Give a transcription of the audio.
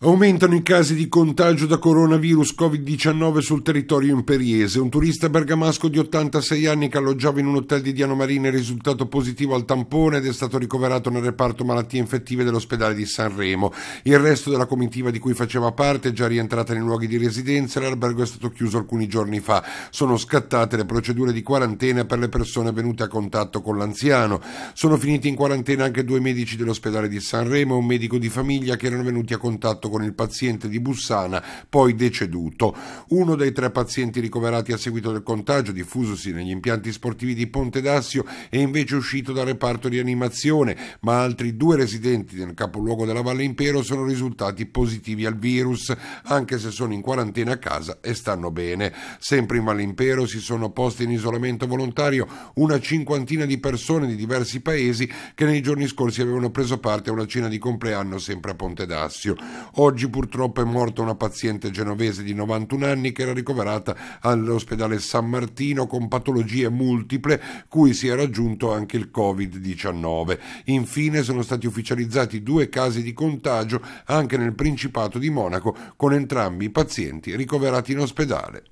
Aumentano i casi di contagio da coronavirus Covid-19 sul territorio imperiese. Un turista bergamasco di 86 anni che alloggiava in un hotel di Diano Marina è risultato positivo al tampone ed è stato ricoverato nel reparto malattie infettive dell'ospedale di Sanremo. Il resto della comitiva di cui faceva parte è già rientrata nei luoghi di residenza e l'albergo è stato chiuso alcuni giorni fa. Sono scattate le procedure di quarantena per le persone venute a contatto con l'anziano. Sono finiti in quarantena anche due medici dell'ospedale di Sanremo e un medico di famiglia che erano venuti a contatto contatto con il paziente di Bussana, poi deceduto. Uno dei tre pazienti ricoverati a seguito del contagio diffusosi negli impianti sportivi di Ponte d'Assio è invece uscito dal reparto di animazione, ma altri due residenti nel capoluogo della Valle Impero sono risultati positivi al virus, anche se sono in quarantena a casa e stanno bene. Sempre in Valle Impero si sono posti in isolamento volontario una cinquantina di persone di diversi paesi che nei giorni scorsi avevano preso parte a una cena di compleanno sempre a Ponte d'Assio. Oggi purtroppo è morta una paziente genovese di 91 anni che era ricoverata all'ospedale San Martino con patologie multiple cui si era aggiunto anche il Covid-19. Infine sono stati ufficializzati due casi di contagio anche nel Principato di Monaco con entrambi i pazienti ricoverati in ospedale.